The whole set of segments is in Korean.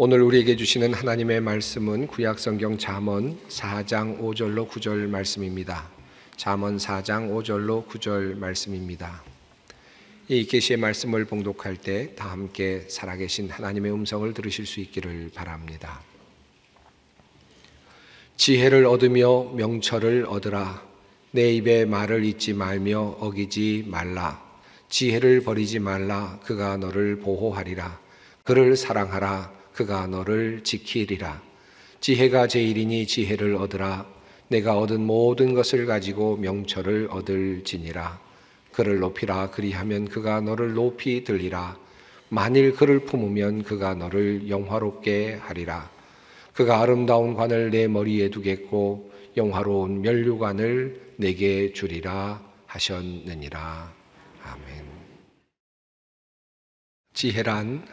오늘 우리에게 주시는 하나님의 말씀은 구약성경 잠언 4장 5절로 9절 말씀입니다. 잠언 4장 5절로 9절 말씀입니다. 이 계시의 말씀을 봉독할 때 다 함께 살아계신 하나님의 음성을 들으실 수 있기를 바랍니다. 지혜를 얻으며 명철을 얻으라. 내 입에 말을 잊지 말며 어기지 말라. 지혜를 버리지 말라. 그가 너를 보호하리라. 그를 사랑하라. 그가 너를 지키리라. 지혜가 제일이니 지혜를 얻으라. 내가 얻은 모든 것을 가지고 명철을 얻을지니라. 그를 높이라 그리하면 그가 너를 높이 들리라. 만일 그를 품으면 그가 너를 영화롭게 하리라. 그가 아름다운 관을 내 머리에 두겠고 영화로운 면류관을 내게 주리라 하셨느니라. 아멘. 지혜란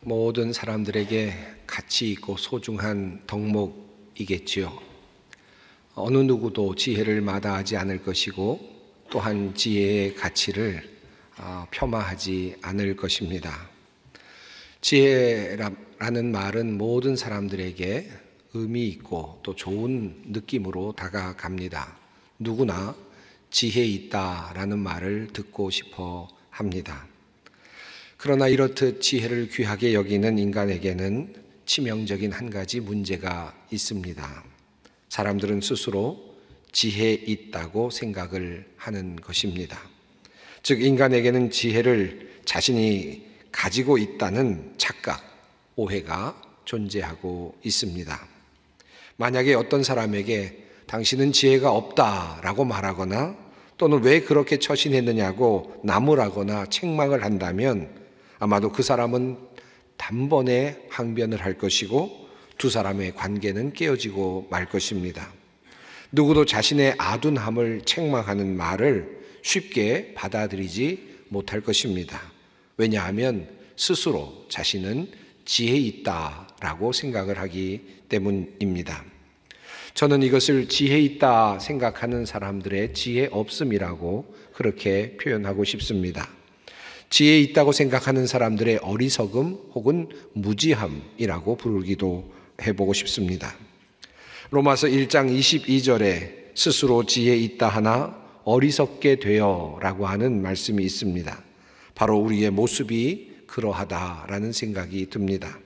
모든 사람들에게 가치 있고 소중한 덕목이겠지요. 어느 누구도 지혜를 마다하지 않을 것이고 또한 지혜의 가치를 아, 폄하하지 않을 것입니다. 지혜라는 말은 모든 사람들에게 의미 있고 또 좋은 느낌으로 다가갑니다. 누구나 지혜 있다라는 말을 듣고 싶어 합니다. 그러나 이렇듯 지혜를 귀하게 여기는 인간에게는 치명적인 한 가지 문제가 있습니다. 사람들은 스스로 지혜 있다고 생각을 하는 것입니다. 즉, 인간에게는 지혜를 자신이 가지고 있다는 착각, 오해가 존재하고 있습니다. 만약에 어떤 사람에게 당신은 지혜가 없다라고 말하거나 또는 왜 그렇게 처신했느냐고 나무라거나 책망을 한다면 아마도 그 사람은 단번에 항변을 할 것이고 두 사람의 관계는 깨어지고 말 것입니다. 누구도 자신의 아둔함을 책망하는 말을 쉽게 받아들이지 못할 것입니다. 왜냐하면 스스로 자신은 지혜 있다라고 생각을 하기 때문입니다. 저는 이것을 지혜 있다 생각하는 사람들의 지혜 없음이라고 그렇게 표현하고 싶습니다. 지혜 있다고 생각하는 사람들의 어리석음 혹은 무지함이라고 부르기도 해보고 싶습니다. 로마서 1장 22절에 스스로 지혜 있다 하나 어리석게 되어 라고 하는 말씀이 있습니다. 바로 우리의 모습이 그러하다라는 생각이 듭니다.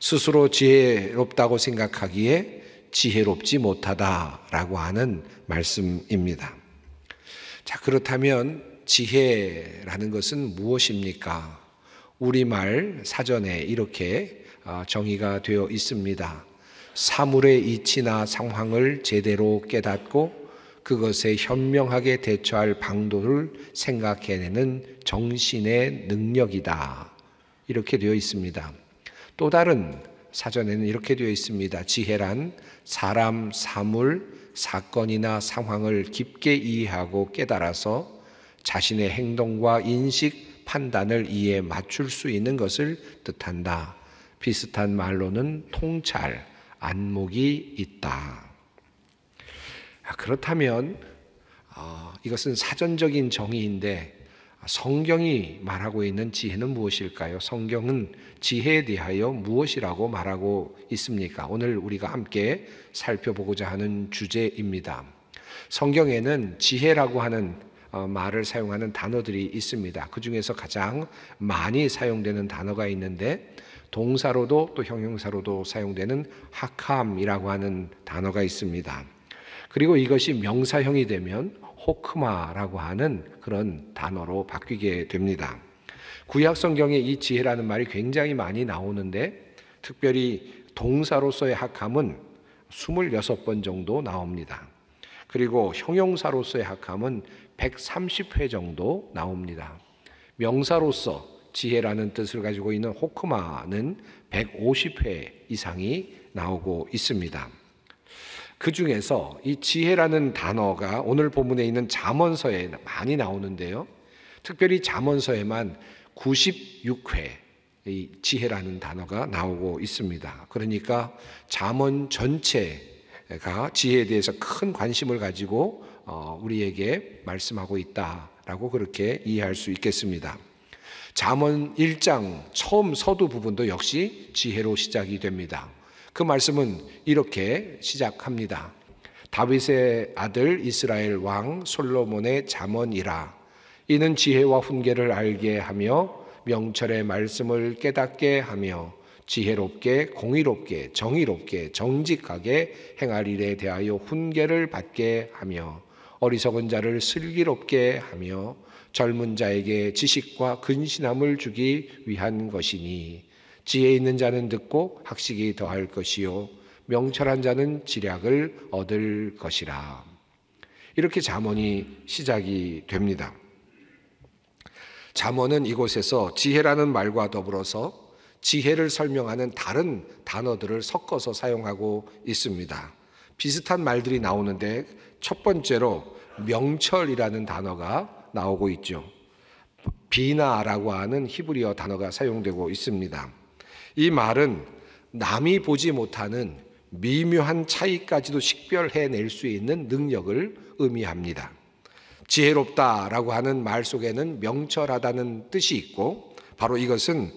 스스로 지혜롭다고 생각하기에 지혜롭지 못하다라고 하는 말씀입니다. 자, 그렇다면 지혜라는 것은 무엇입니까? 우리말 사전에 이렇게 아, 정의가 되어 있습니다. 사물의 이치나 상황을 제대로 깨닫고 그것에 현명하게 대처할 방도를 생각해내는 정신의 능력이다. 이렇게 되어 있습니다. 또 다른 사전에는 이렇게 되어 있습니다. 지혜란 사람, 사물, 사건이나 상황을 깊게 이해하고 깨달아서 자신의 행동과 인식, 판단을 이에 맞출 수 있는 것을 뜻한다. 비슷한 말로는 통찰, 안목이 있다. 아, 그렇다면 어, 이것은 사전적인 정의인데 성경이 말하고 있는 지혜는 무엇일까요? 성경은 지혜에 대하여 무엇이라고 말하고 있습니까? 오늘 우리가 함께 살펴보고자 하는 주제입니다. 성경에는 지혜라고 하는 어, 말을 사용하는 단어들이 있습니다. 그 중에서 가장 많이 사용되는 단어가 있는데 동사로도 또 형용사로도 사용되는 하캄이라고 하는 단어가 있습니다. 그리고 이것이 명사형이 되면 호크마라고 하는 그런 단어로 바뀌게 됩니다. 구약 성경에 이 지혜라는 말이 굉장히 많이 나오는데 특별히 동사로서의 학함은 26번 정도 나옵니다. 그리고 형용사로서의 학함은 130회 정도 나옵니다. 명사로서 지혜라는 뜻을 가지고 있는 호크마는 150회 이상이 나오고 있습니다. 그 중에서 이 지혜라는 단어가 오늘 본문에 있는 잠언서에 많이 나오는데요. 특별히 잠언서에만 96회 이 지혜라는 단어가 나오고 있습니다. 그러니까 잠언 전체가 지혜에 대해서 큰 관심을 가지고 어, 우리에게 말씀하고 있다라고 그렇게 이해할 수 있겠습니다. 잠언 1장 처음 서두 부분도 역시 지혜로 시작이 됩니다. 그 말씀은 이렇게 시작합니다. 다윗의 아들 이스라엘 왕 솔로몬의 잠언이라 이는 지혜와 훈계를 알게 하며 명철의 말씀을 깨닫게 하며 지혜롭게 공의롭게 정의롭게 정직하게 행할 일에 대하여 훈계를 받게 하며 어리석은 자를 슬기롭게 하며 젊은 자에게 지식과 근신함을 주기 위한 것이니 지혜 있는 자는 듣고 학식이 더할 것이요 명철한 자는 지략을 얻을 것이라. 이렇게 잠언이 시작이 됩니다. 잠언은 이곳에서 지혜라는 말과 더불어서 지혜를 설명하는 다른 단어들을 섞어서 사용하고 있습니다. 비슷한 말들이 나오는데 첫 번째로 명철이라는 단어가 나오고 있죠. 비나라고 하는 히브리어 단어가 사용되고 있습니다. 이 말은 남이 보지 못하는 미묘한 차이까지도 식별해낼 수 있는 능력을 의미합니다. 지혜롭다라고 하는 말 속에는 명철하다는 뜻이 있고 바로 이것은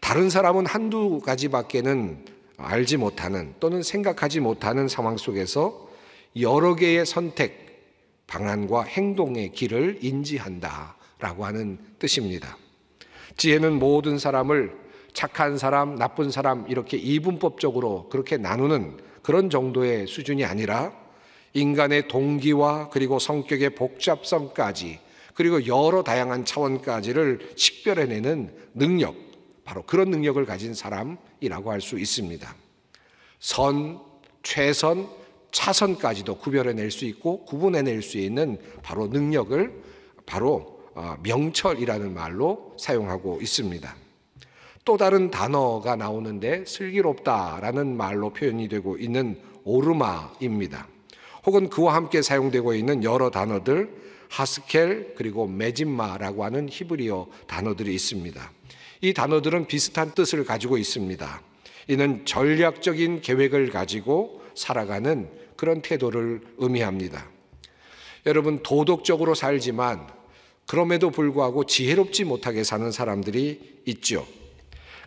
다른 사람은 한두 가지밖에는 알지 못하는 또는 생각하지 못하는 상황 속에서 여러 개의 선택, 방안과 행동의 길을 인지한다 라고 하는 뜻입니다. 지혜는 모든 사람을 착한 사람, 나쁜 사람 이렇게 이분법적으로 그렇게 나누는 그런 정도의 수준이 아니라 인간의 동기와 그리고 성격의 복잡성까지 그리고 여러 다양한 차원까지를 식별해내는 능력, 바로 그런 능력을 가진 사람이라고 할 수 있습니다. 선, 최선, 차선까지도 구별해낼 수 있고 구분해낼 수 있는 바로 능력을 바로 어, 명철이라는 말로 사용하고 있습니다. 또 다른 단어가 나오는데 슬기롭다라는 말로 표현이 되고 있는 오르마입니다. 혹은 그와 함께 사용되고 있는 여러 단어들 하스켈 그리고 메짓마라고 하는 히브리어 단어들이 있습니다. 이 단어들은 비슷한 뜻을 가지고 있습니다. 이는 전략적인 계획을 가지고 살아가는 그런 태도를 의미합니다. 여러분, 도덕적으로 살지만 그럼에도 불구하고 지혜롭지 못하게 사는 사람들이 있죠.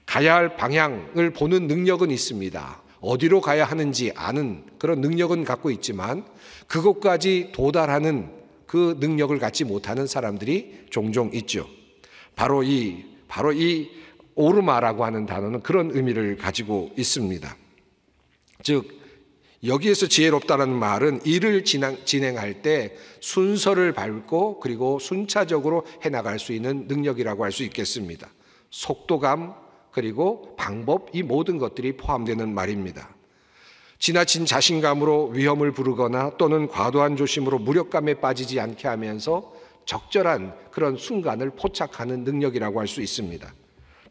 가야 할 방향을 보는 능력은 있습니다. 어디로 가야 하는지 아는 그런 능력은 갖고 있지만 그것까지 도달하는 그 능력을 갖지 못하는 사람들이 종종 있죠. 바로 이 바로 이 오르마라고 하는 단어는 그런 의미를 가지고 있습니다. 즉 여기에서 지혜롭다는 말은 일을 진행할 때 순서를 밟고 그리고 순차적으로 해나갈 수 있는 능력이라고 할 수 있겠습니다. 속도감 그리고 방법 이 모든 것들이 포함되는 말입니다. 지나친 자신감으로 위험을 부르거나 또는 과도한 조심으로 무력감에 빠지지 않게 하면서 적절한 그런 순간을 포착하는 능력이라고 할 수 있습니다.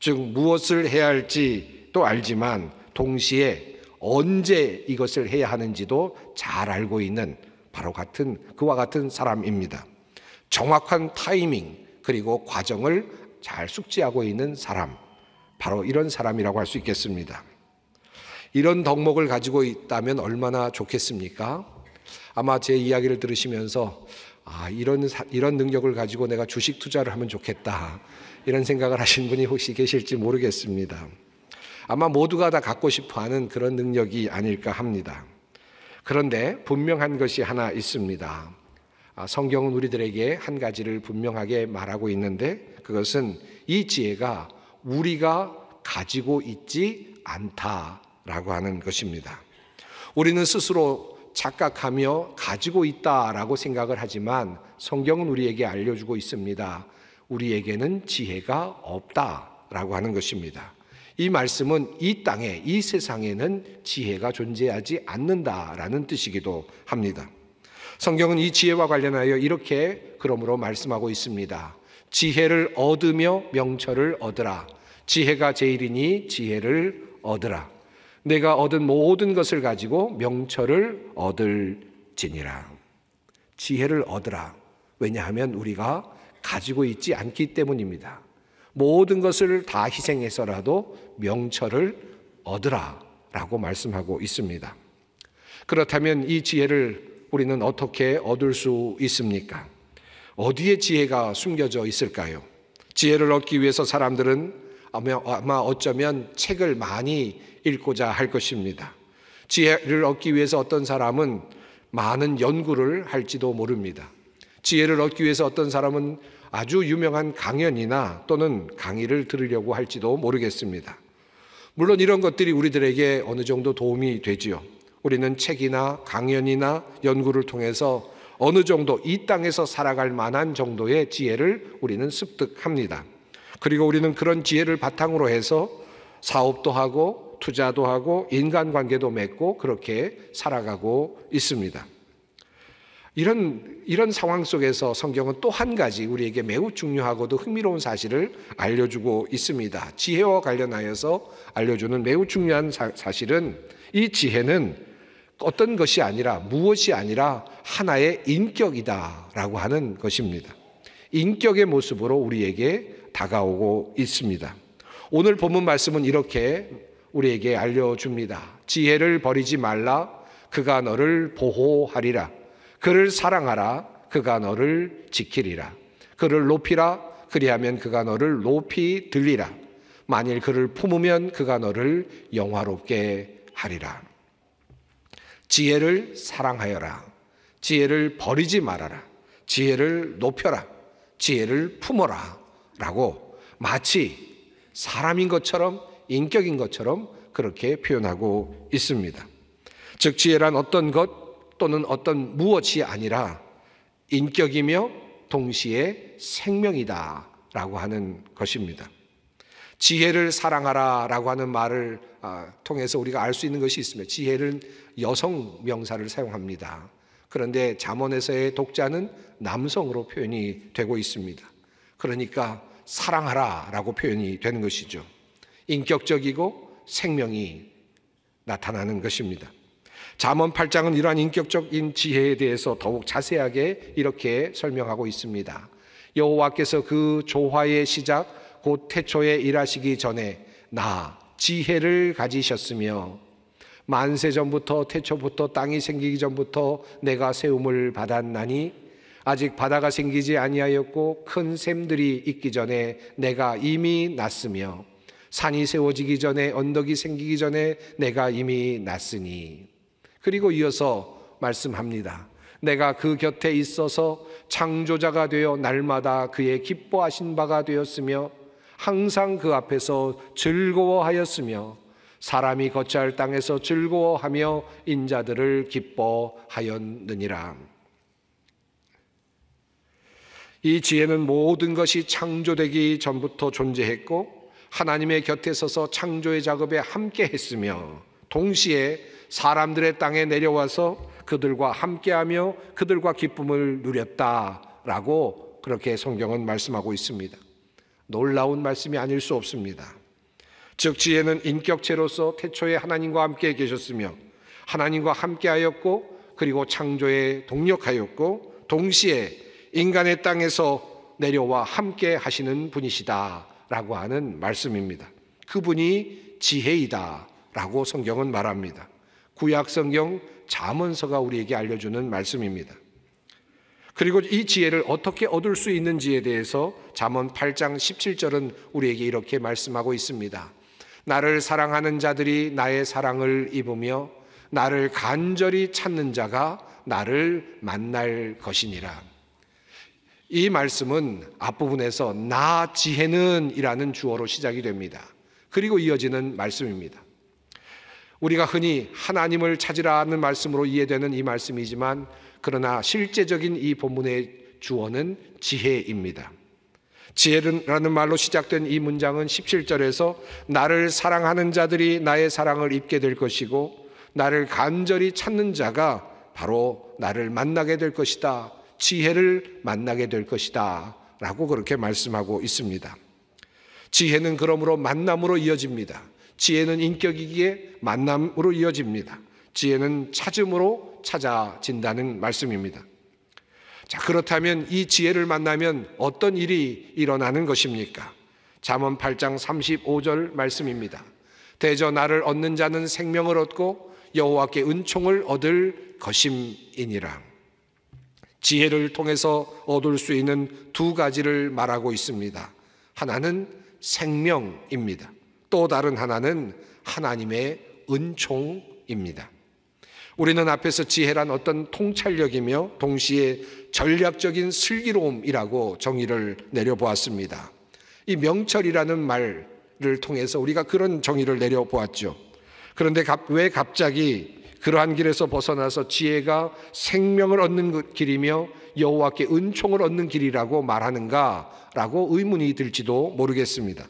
즉, 무엇을 해야 할지도 알지만 동시에 언제 이것을 해야 하는지도 잘 알고 있는 바로 같은 그와 같은 사람입니다. 정확한 타이밍 그리고 과정을 잘 숙지하고 있는 사람 바로 이런 사람이라고 할 수 있겠습니다. 이런 덕목을 가지고 있다면 얼마나 좋겠습니까? 아마 제 이야기를 들으시면서 아, 이런, 이런 능력을 가지고 내가 주식 투자를 하면 좋겠다. 이런 생각을 하신 분이 혹시 계실지 모르겠습니다. 아마 모두가 다 갖고 싶어 하는 그런 능력이 아닐까 합니다. 그런데 분명한 것이 하나 있습니다. 아, 성경은 우리들에게 한 가지를 분명하게 말하고 있는데 그것은 이 지혜가 우리가 가지고 있지 않다라고 하는 것입니다. 우리는 스스로 착각하며 가지고 있다라고 생각을 하지만 성경은 우리에게 알려주고 있습니다. 우리에게는 지혜가 없다라고 하는 것입니다. 이 말씀은 이 땅에, 이 세상에는 지혜가 존재하지 않는다라는 뜻이기도 합니다. 성경은 이 지혜와 관련하여 이렇게 그러므로 말씀하고 있습니다. 지혜를 얻으며 명철을 얻으라. 지혜가 제일이니 지혜를 얻으라. 내가 얻은 모든 것을 가지고 명철을 얻을지니라. 지혜를 얻으라. 왜냐하면 우리가 가지고 있지 않기 때문입니다. 모든 것을 다 희생해서라도 명철을 얻으라 라고 말씀하고 있습니다. 그렇다면 이 지혜를 우리는 어떻게 얻을 수 있습니까? 어디에 지혜가 숨겨져 있을까요? 지혜를 얻기 위해서 사람들은 아마 어쩌면 책을 많이 읽고자 할 것입니다. 지혜를 얻기 위해서 어떤 사람은 많은 연구를 할지도 모릅니다. 지혜를 얻기 위해서 어떤 사람은 아주 유명한 강연이나 또는 강의를 들으려고 할지도 모르겠습니다. 물론 이런 것들이 우리들에게 어느 정도 도움이 되지요. 우리는 책이나 강연이나 연구를 통해서 어느 정도 이 땅에서 살아갈 만한 정도의 지혜를 우리는 습득합니다. 그리고 우리는 그런 지혜를 바탕으로 해서 사업도 하고 투자도 하고 인간관계도 맺고 그렇게 살아가고 있습니다. 이런, 이런 상황 속에서 성경은 또 한 가지 우리에게 매우 중요하고도 흥미로운 사실을 알려주고 있습니다. 지혜와 관련하여서 알려주는 매우 중요한 사, 사실은 이 지혜는 어떤 것이 아니라 무엇이 아니라 하나의 인격이다라고 하는 것입니다. 인격의 모습으로 우리에게 다가오고 있습니다. 오늘 본문 말씀은 이렇게 우리에게 알려줍니다. 지혜를 버리지 말라. 그가 너를 보호하리라. 그를 사랑하라. 그가 너를 지키리라. 그를 높이라. 그리하면 그가 너를 높이 들리라. 만일 그를 품으면 그가 너를 영화롭게 하리라. 지혜를 사랑하여라. 지혜를 버리지 말아라. 지혜를 높여라. 지혜를 품어라. 라고 마치 사람인 것처럼 인격인 것처럼 그렇게 표현하고 있습니다. 즉, 지혜란 어떤 것 또는 어떤 무엇이 아니라 인격이며 동시에 생명이다 라고 하는 것입니다. 지혜를 사랑하라 라고 하는 말을 아, 통해서 우리가 알 수 있는 것이 있습니다. 지혜를 여성 명사를 사용합니다. 그런데 잠언에서의 독자는 남성으로 표현이 되고 있습니다. 그러니까 사랑하라 라고 표현이 되는 것이죠. 인격적이고 생명이 나타나는 것입니다. 자언 8장은 이러한 인격적인 지혜에 대해서 더욱 자세하게 이렇게 설명하고 있습니다. 여호와께서 그 조화의 시작 곧 태초에 일하시기 전에 나 지혜를 가지셨으며 만세 전부터 태초부터 땅이 생기기 전부터 내가 세움을 받았나니 아직 바다가 생기지 아니하였고 큰 샘들이 있기 전에 내가 이미 났으며 산이 세워지기 전에 언덕이 생기기 전에 내가 이미 났으니 그리고 이어서 말씀합니다. 내가 그 곁에 있어서 창조자가 되어 날마다 그의 기뻐하신 바가 되었으며 항상 그 앞에서 즐거워하였으며 사람이 거처할 땅에서 즐거워하며 인자들을 기뻐하였느니라. 이 지혜는 모든 것이 창조되기 전부터 존재했고 하나님의 곁에 서서 창조의 작업에 함께 했으며 동시에 사람들의 땅에 내려와서 그들과 함께하며 그들과 기쁨을 누렸다라고 그렇게 성경은 말씀하고 있습니다. 놀라운 말씀이 아닐 수 없습니다. 즉 지혜는 인격체로서 태초에 하나님과 함께 계셨으며 하나님과 함께하였고 그리고 창조에 동력하였고 동시에 인간의 땅에서 내려와 함께 하시는 분이시다. 라고 하는 말씀입니다. 그분이 지혜이다. 라고 성경은 말합니다. 구약 성경 자문서가 우리에게 알려주는 말씀입니다. 그리고 이 지혜를 어떻게 얻을 수 있는지에 대해서 잠언 8장 17절은 우리에게 이렇게 말씀하고 있습니다. 나를 사랑하는 자들이 나의 사랑을 입으며 나를 간절히 찾는 자가 나를 만날 것이니라. 이 말씀은 앞부분에서 나 지혜는 이라는 주어로 시작이 됩니다. 그리고 이어지는 말씀입니다. 우리가 흔히 하나님을 찾으라는 말씀으로 이해되는 이 말씀이지만 그러나 실제적인 이 본문의 주어는 지혜입니다. 지혜라는 말로 시작된 이 문장은 17절에서 나를 사랑하는 자들이 나의 사랑을 입게 될 것이고 나를 간절히 찾는 자가 바로 나를 만나게 될 것이다 지혜를 만나게 될 것이다. 라고 그렇게 말씀하고 있습니다. 지혜는 그러므로 만남으로 이어집니다. 지혜는 인격이기에 만남으로 이어집니다. 지혜는 찾음으로 찾아진다는 말씀입니다. 자, 그렇다면 이 지혜를 만나면 어떤 일이 일어나는 것입니까? 잠언 8장 35절 말씀입니다. 대저 나를 얻는 자는 생명을 얻고 여호와께 은총을 얻을 것임이니라. 지혜를 통해서 얻을 수 있는 두 가지를 말하고 있습니다. 하나는 생명입니다. 또 다른 하나는 하나님의 은총입니다. 우리는 앞에서 지혜란 어떤 통찰력이며 동시에 전략적인 슬기로움이라고 정의를 내려보았습니다. 이 명철이라는 말을 통해서 우리가 그런 정의를 내려보았죠. 그런데 왜 갑자기 그러한 길에서 벗어나서 지혜가 생명을 얻는 그 길이며 여호와께 은총을 얻는 길이라고 말하는가라고 의문이 들지도 모르겠습니다.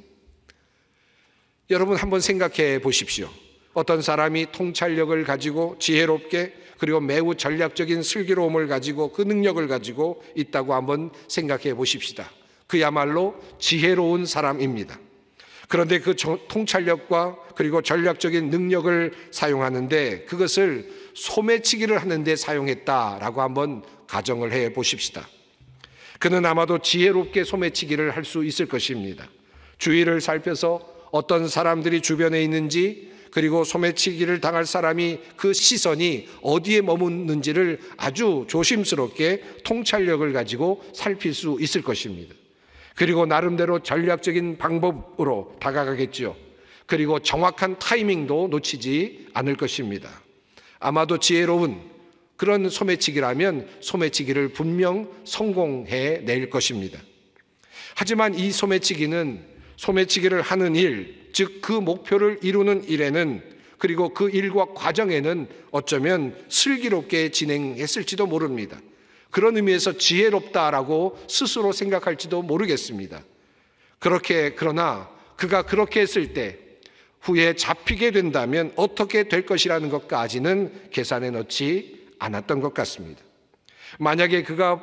여러분 한번 생각해 보십시오. 어떤 사람이 통찰력을 가지고 지혜롭게 그리고 매우 전략적인 슬기로움을 가지고 그 능력을 가지고 있다고 한번 생각해 보십시다. 그야말로 지혜로운 사람입니다. 그런데 그 통찰력과 그리고 전략적인 능력을 사용하는데 그것을 소매치기를 하는데 사용했다라고 한번 가정을 해 보십시다. 그는 아마도 지혜롭게 소매치기를 할 수 있을 것입니다. 주위를 살펴서 어떤 사람들이 주변에 있는지 그리고 소매치기를 당할 사람이 그 시선이 어디에 머무는지를 아주 조심스럽게 통찰력을 가지고 살필 수 있을 것입니다. 그리고 나름대로 전략적인 방법으로 다가가겠지요. 그리고 정확한 타이밍도 놓치지 않을 것입니다. 아마도 지혜로운 그런 소매치기라면 소매치기를 분명 성공해 낼 것입니다. 하지만 이 소매치기는 소매치기를 하는 일, 즉 그 목표를 이루는 일에는 그리고 그 일과 과정에는 어쩌면 슬기롭게 진행했을지도 모릅니다. 그런 의미에서 지혜롭다라고 스스로 생각할지도 모르겠습니다. 그렇게, 그러나 그가 그렇게 했을 때 후에 잡히게 된다면 어떻게 될 것이라는 것까지는 계산해 넣지 않았던 것 같습니다. 만약에 그가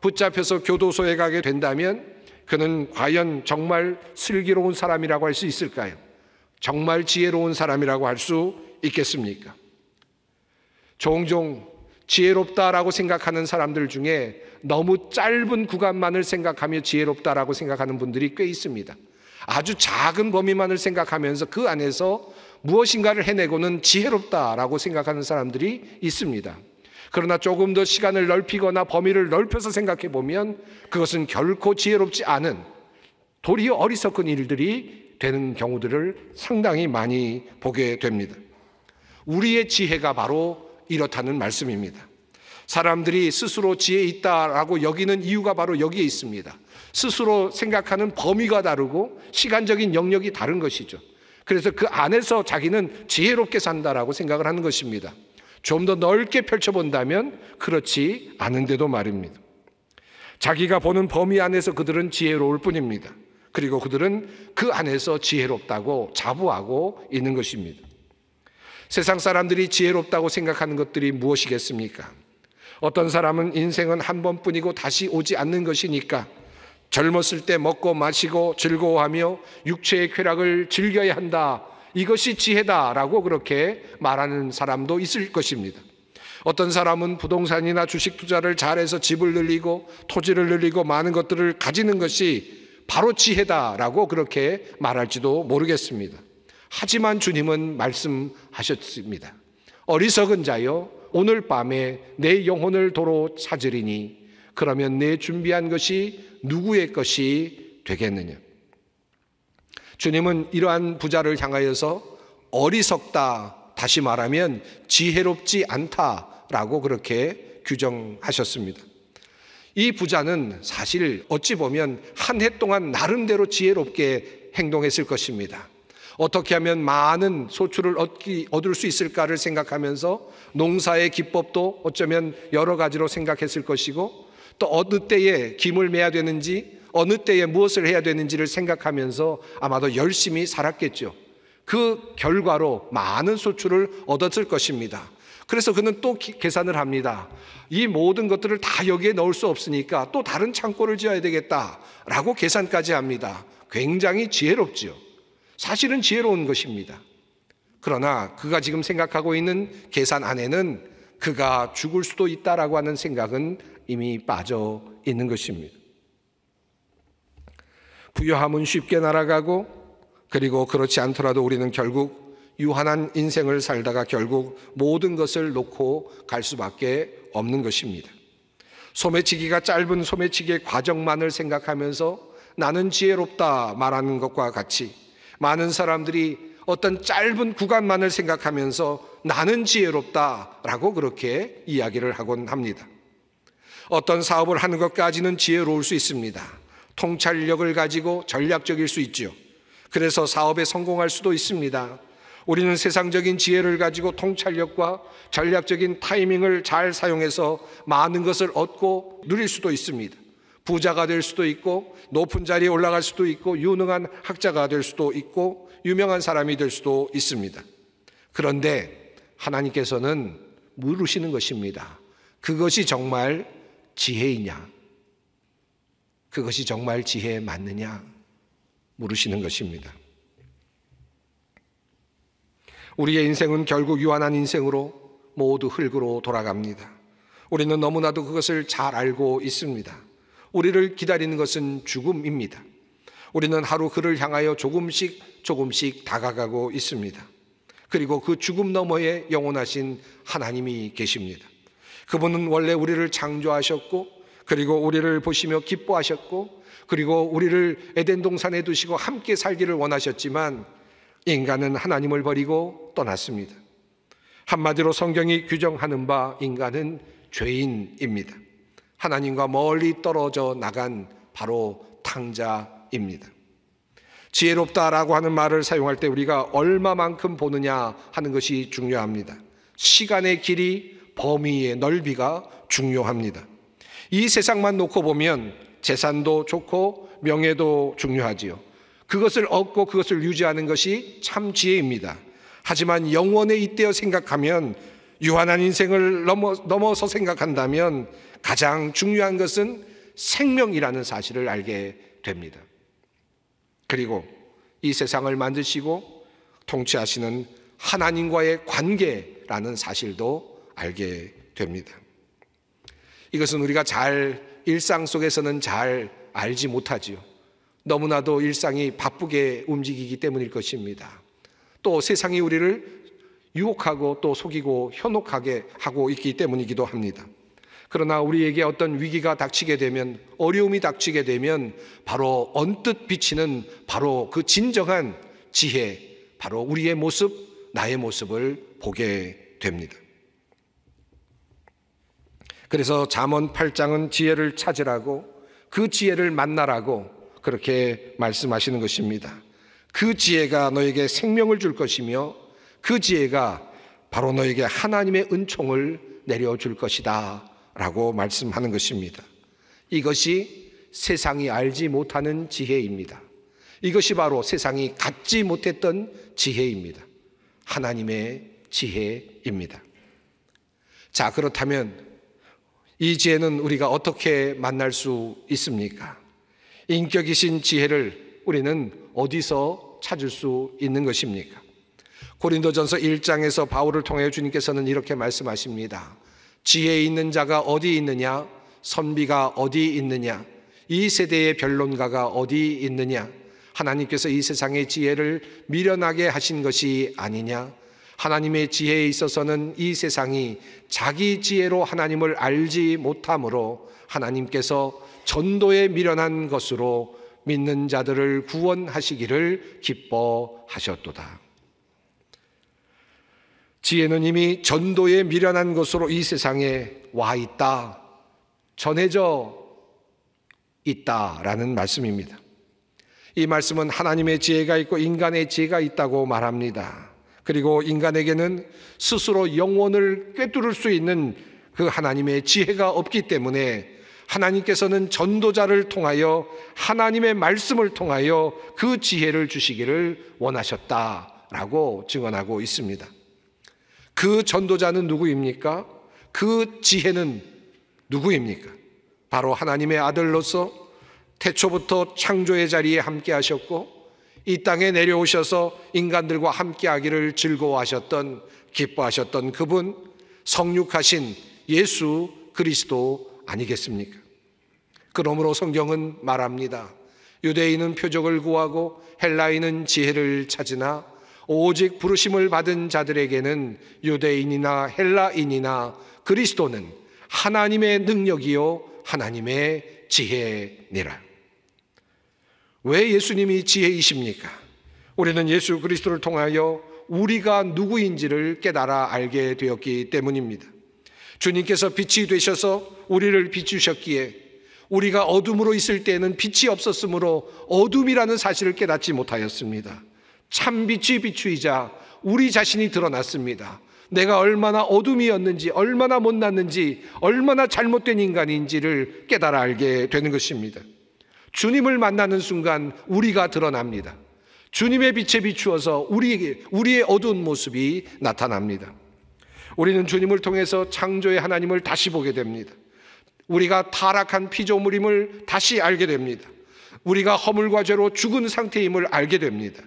붙잡혀서 교도소에 가게 된다면 그는 과연 정말 슬기로운 사람이라고 할 수 있을까요? 정말 지혜로운 사람이라고 할 수 있겠습니까? 종종 지혜롭다라고 생각하는 사람들 중에 너무 짧은 구간만을 생각하며 지혜롭다라고 생각하는 분들이 꽤 있습니다. 아주 작은 범위만을 생각하면서 그 안에서 무엇인가를 해내고는 지혜롭다라고 생각하는 사람들이 있습니다. 그러나 조금 더 시간을 넓히거나 범위를 넓혀서 생각해 보면 그것은 결코 지혜롭지 않은 도리어 어리석은 일들이 되는 경우들을 상당히 많이 보게 됩니다. 우리의 지혜가 바로 이렇다는 말씀입니다. 사람들이 스스로 지혜 있다라고 여기는 이유가 바로 여기에 있습니다. 스스로 생각하는 범위가 다르고 시간적인 영역이 다른 것이죠. 그래서 그 안에서 자기는 지혜롭게 산다라고 생각을 하는 것입니다. 좀 더 넓게 펼쳐본다면 그렇지 않은데도 말입니다. 자기가 보는 범위 안에서 그들은 지혜로울 뿐입니다. 그리고 그들은 그 안에서 지혜롭다고 자부하고 있는 것입니다. 세상 사람들이 지혜롭다고 생각하는 것들이 무엇이겠습니까? 어떤 사람은 인생은 한 번뿐이고 다시 오지 않는 것이니까 젊었을 때 먹고 마시고 즐거워하며 육체의 쾌락을 즐겨야 한다. 이것이 지혜다라고 그렇게 말하는 사람도 있을 것입니다. 어떤 사람은 부동산이나 주식 투자를 잘해서 집을 늘리고 토지를 늘리고 많은 것들을 가지는 것이 바로 지혜다라고 그렇게 말할지도 모르겠습니다. 하지만 주님은 말씀하셨습니다. 어리석은 자여 오늘 밤에 내 영혼을 도로 찾으리니 그러면 내 준비한 것이 누구의 것이 되겠느냐. 주님은 이러한 부자를 향하여서 어리석다 다시 말하면 지혜롭지 않다라고 그렇게 규정하셨습니다. 이 부자는 사실 어찌 보면 한 해 동안 나름대로 지혜롭게 행동했을 것입니다. 어떻게 하면 많은 소출을 얻기, 얻을 수 있을까를 생각하면서 농사의 기법도 어쩌면 여러 가지로 생각했을 것이고 또 어느 때에 김을 매야 되는지 어느 때에 무엇을 해야 되는지를 생각하면서 아마도 열심히 살았겠죠. 그 결과로 많은 소출을 얻었을 것입니다. 그래서 그는 또 계산을 합니다. 이 모든 것들을 다 여기에 넣을 수 없으니까 또 다른 창고를 지어야 되겠다라고 계산까지 합니다. 굉장히 지혜롭지요. 사실은 지혜로운 것입니다. 그러나 그가 지금 생각하고 있는 계산 안에는 그가 죽을 수도 있다라고 하는 생각은 이미 빠져 있는 것입니다. 부여함은 쉽게 날아가고 그리고 그렇지 않더라도 우리는 결국 유한한 인생을 살다가 결국 모든 것을 놓고 갈 수밖에 없는 것입니다. 소매치기가 짧은 소매치기의 과정만을 생각하면서 나는 지혜롭다 말하는 것과 같이 많은 사람들이 어떤 짧은 구간만을 생각하면서 나는 지혜롭다라고 그렇게 이야기를 하곤 합니다. 어떤 사업을 하는 것까지는 지혜로울 수 있습니다. 통찰력을 가지고 전략적일 수 있죠. 그래서 사업에 성공할 수도 있습니다. 우리는 세상적인 지혜를 가지고 통찰력과 전략적인 타이밍을 잘 사용해서 많은 것을 얻고 누릴 수도 있습니다. 부자가 될 수도 있고 높은 자리에 올라갈 수도 있고 유능한 학자가 될 수도 있고 유명한 사람이 될 수도 있습니다. 그런데 하나님께서는 물으시는 것입니다. 그것이 정말 지혜이냐? 그것이 정말 지혜에 맞느냐? 물으시는 것입니다. 우리의 인생은 결국 유한한 인생으로 모두 흙으로 돌아갑니다. 우리는 너무나도 그것을 잘 알고 있습니다. 우리를 기다리는 것은 죽음입니다. 우리는 하루 그를 향하여 조금씩 조금씩 다가가고 있습니다. 그리고 그 죽음 너머에 영원하신 하나님이 계십니다. 그분은 원래 우리를 창조하셨고, 그리고 우리를 보시며 기뻐하셨고, 그리고 우리를 에덴 동산에 두시고 함께 살기를 원하셨지만, 인간은 하나님을 버리고 떠났습니다. 한마디로 성경이 규정하는 바 인간은 죄인입니다. 하나님과 멀리 떨어져 나간 바로 탕자입니다. 지혜롭다라고 하는 말을 사용할 때 우리가 얼마만큼 보느냐 하는 것이 중요합니다. 시간의 길이 범위의 넓이가 중요합니다. 이 세상만 놓고 보면 재산도 좋고 명예도 중요하지요. 그것을 얻고 그것을 유지하는 것이 참 지혜입니다. 하지만 영원에 있대어 생각하면 유한한 인생을 넘어, 넘어서 생각한다면 가장 중요한 것은 생명이라는 사실을 알게 됩니다. 그리고 이 세상을 만드시고 통치하시는 하나님과의 관계라는 사실도 알게 됩니다. 이것은 우리가 잘 일상 속에서는 잘 알지 못하지요. 너무나도 일상이 바쁘게 움직이기 때문일 것입니다. 또 세상이 우리를 유혹하고 또 속이고 현혹하게 하고 있기 때문이기도 합니다. 그러나 우리에게 어떤 위기가 닥치게 되면 어려움이 닥치게 되면 바로 언뜻 비치는 바로 그 진정한 지혜, 바로 우리의 모습, 나의 모습을 보게 됩니다. 그래서 잠언 8장은 지혜를 찾으라고 그 지혜를 만나라고 그렇게 말씀하시는 것입니다. 그 지혜가 너에게 생명을 줄 것이며 그 지혜가 바로 너에게 하나님의 은총을 내려줄 것이다. 라고 말씀하는 것입니다. 이것이 세상이 알지 못하는 지혜입니다. 이것이 바로 세상이 갖지 못했던 지혜입니다. 하나님의 지혜입니다. 자, 그렇다면 이 지혜는 우리가 어떻게 만날 수 있습니까? 인격이신 지혜를 우리는 어디서 찾을 수 있는 것입니까? 고린도전서 1장에서 바울을 통해 주님께서는 이렇게 말씀하십니다. 지혜 있는 자가 어디 있느냐? 선비가 어디 있느냐? 이 세대의 변론가가 어디 있느냐? 하나님께서 이 세상의 지혜를 미련하게 하신 것이 아니냐? 하나님의 지혜에 있어서는 이 세상이 자기 지혜로 하나님을 알지 못하므로 하나님께서 전도에 미련한 것으로 믿는 자들을 구원하시기를 기뻐하셨도다. 지혜는 이미 전도에 미련한 것으로 이 세상에 와 있다. 전해져 있다라는 말씀입니다. 이 말씀은 하나님의 지혜가 있고 인간의 지혜가 있다고 말합니다. 그리고 인간에게는 스스로 영혼을 꿰뚫을 수 있는 그 하나님의 지혜가 없기 때문에 하나님께서는 전도자를 통하여 하나님의 말씀을 통하여 그 지혜를 주시기를 원하셨다라고 증언하고 있습니다. 그 전도자는 누구입니까? 그 지혜는 누구입니까? 바로 하나님의 아들로서 태초부터 창조의 자리에 함께 하셨고 이 땅에 내려오셔서 인간들과 함께 하기를 즐거워하셨던 기뻐하셨던 그분 성육하신 예수 그리스도 아니겠습니까? 그러므로 성경은 말합니다. 유대인은 표적을 구하고 헬라인은 지혜를 찾으나 오직 부르심을 받은 자들에게는 유대인이나 헬라인이나 그리스도는 하나님의 능력이요 하나님의 지혜니라. 왜 예수님이 지혜이십니까? 우리는 예수 그리스도를 통하여 우리가 누구인지를 깨달아 알게 되었기 때문입니다. 주님께서 빛이 되셔서 우리를 비추셨기에 우리가 어둠으로 있을 때에는 빛이 없었으므로 어둠이라는 사실을 깨닫지 못하였습니다. 참 빛의 비추이자 우리 자신이 드러났습니다. 내가 얼마나 어둠이었는지, 얼마나 못났는지, 얼마나 잘못된 인간인지를 깨달아 알게 되는 것입니다. 주님을 만나는 순간 우리가 드러납니다. 주님의 빛에 비추어서 우리에게, 우리의 어두운 모습이 나타납니다. 우리는 주님을 통해서 창조의 하나님을 다시 보게 됩니다. 우리가 타락한 피조물임을 다시 알게 됩니다. 우리가 허물과 죄로 죽은 상태임을 알게 됩니다.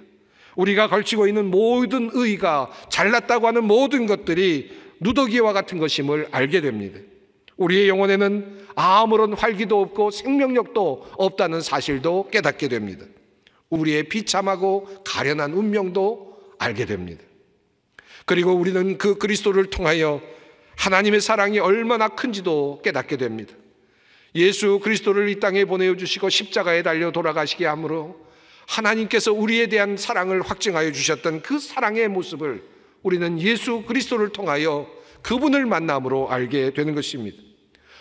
우리가 걸치고 있는 모든 의가 의 잘났다고 하는 모든 것들이 누더기와 같은 것임을 알게 됩니다. 우리의 영혼에는 아무런 활기도 없고 생명력도 없다는 사실도 깨닫게 됩니다. 우리의 비참하고 가련한 운명도 알게 됩니다. 그리고 우리는 그 그리스도를 통하여 하나님의 사랑이 얼마나 큰지도 깨닫게 됩니다. 예수 그리스도를 이 땅에 보내어 주시고 십자가에 달려 돌아가시게 함으로 하나님께서 우리에 대한 사랑을 확증하여 주셨던 그 사랑의 모습을 우리는 예수 그리스도를 통하여 그분을 만남으로 알게 되는 것입니다.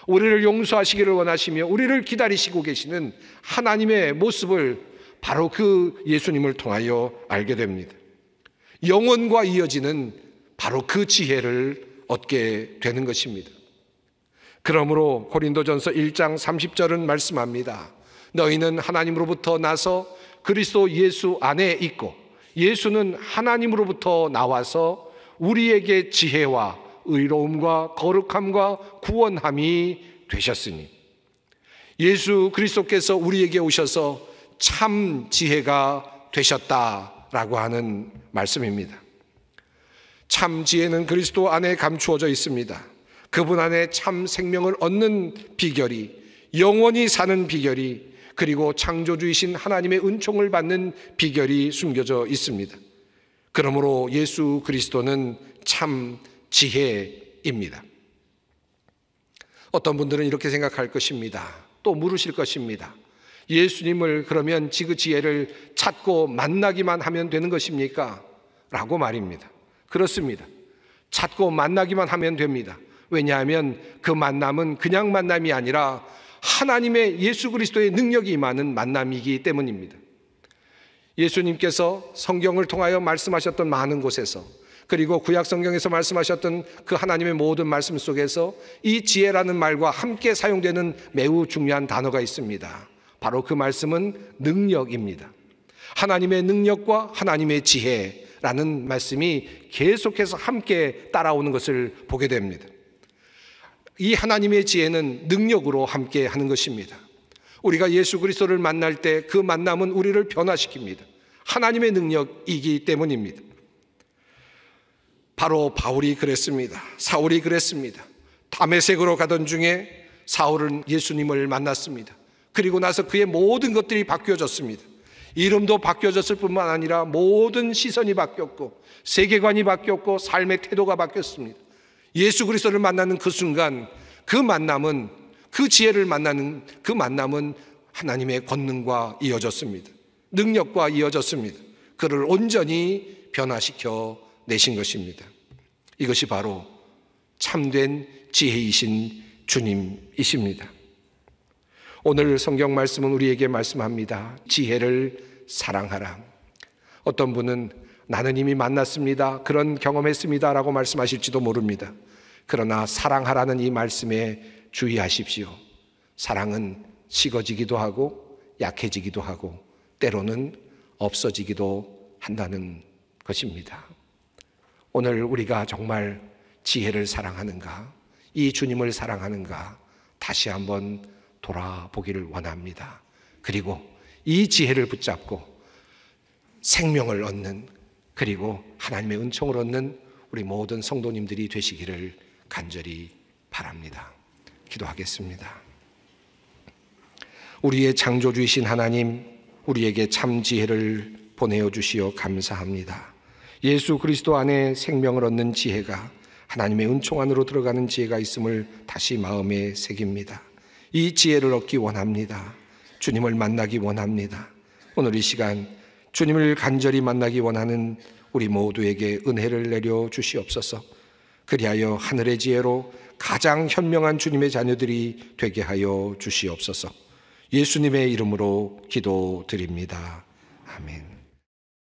우리를 용서하시기를 원하시며 우리를 기다리시고 계시는 하나님의 모습을 바로 그 예수님을 통하여 알게 됩니다. 영원과 이어지는 바로 그 지혜를 얻게 되는 것입니다. 그러므로 고린도전서 1장 30절은 말씀합니다. 너희는 하나님으로부터 나서 그리스도 예수 안에 있고 예수는 하나님으로부터 나와서 우리에게 지혜와 의로움과 거룩함과 구원함이 되셨으니 예수 그리스도께서 우리에게 오셔서 참 지혜가 되셨다라고 하는 말씀입니다. 참 지혜는 그리스도 안에 감추어져 있습니다. 그분 안에 참 생명을 얻는 비결이 영원히 사는 비결이 그리고 창조주이신 하나님의 은총을 받는 비결이 숨겨져 있습니다. 그러므로 예수 그리스도는 참 지혜입니다. 어떤 분들은 이렇게 생각할 것입니다. 또 물으실 것입니다. 예수님을 그러면 지그 지혜를 찾고 만나기만 하면 되는 것입니까? 라고 말입니다. 그렇습니다. 찾고 만나기만 하면 됩니다. 왜냐하면 그 만남은 그냥 만남이 아니라 하나님의 예수 그리스도의 능력이 많은 만남이기 때문입니다. 예수님께서 성경을 통하여 말씀하셨던 많은 곳에서 그리고 구약 성경에서 말씀하셨던 그 하나님의 모든 말씀 속에서 이 지혜라는 말과 함께 사용되는 매우 중요한 단어가 있습니다. 바로 그 말씀은 능력입니다. 하나님의 능력과 하나님의 지혜라는 말씀이 계속해서 함께 따라오는 것을 보게 됩니다. 이 하나님의 지혜는 능력으로 함께 하는 것입니다. 우리가 예수 그리스도를 만날 때 그 만남은 우리를 변화시킵니다. 하나님의 능력이기 때문입니다. 바로 바울이 그랬습니다. 사울이 그랬습니다. 담에색으로 가던 중에 사울은 예수님을 만났습니다. 그리고 나서 그의 모든 것들이 바뀌어졌습니다. 이름도 바뀌어졌을 뿐만 아니라 모든 시선이 바뀌었고 세계관이 바뀌었고 삶의 태도가 바뀌었습니다. 예수 그리스도를 만나는 그 순간 그 만남은 그 지혜를 만나는 그 만남은 하나님의 권능과 이어졌습니다. 능력과 이어졌습니다. 그를 온전히 변화시켜 내신 것입니다. 이것이 바로 참된 지혜이신 주님이십니다. 오늘 성경 말씀은 우리에게 말씀합니다. 지혜를 사랑하라. 어떤 분은 나는 이미 만났습니다. 그런 경험했습니다. 라고 말씀하실지도 모릅니다. 그러나 사랑하라는 이 말씀에 주의하십시오. 사랑은 식어지기도 하고 약해지기도 하고 때로는 없어지기도 한다는 것입니다. 오늘 우리가 정말 지혜를 사랑하는가, 이 주님을 사랑하는가 다시 한번 돌아보기를 원합니다. 그리고 이 지혜를 붙잡고 생명을 얻는 그리고 하나님의 은총을 얻는 우리 모든 성도님들이 되시기를 간절히 바랍니다. 기도하겠습니다. 우리의 창조주이신 하나님, 우리에게 참 지혜를 보내어 주시어 감사합니다. 예수 그리스도 안에 생명을 얻는 지혜가 하나님의 은총 안으로 들어가는 지혜가 있음을 다시 마음에 새깁니다. 이 지혜를 얻기 원합니다. 주님을 만나기 원합니다. 오늘 이 시간 주님을 간절히 만나기 원하는 우리 모두에게 은혜를 내려 주시옵소서. 그리하여 하늘의 지혜로 가장 현명한 주님의 자녀들이 되게 하여 주시옵소서. 예수님의 이름으로 기도드립니다. 아멘.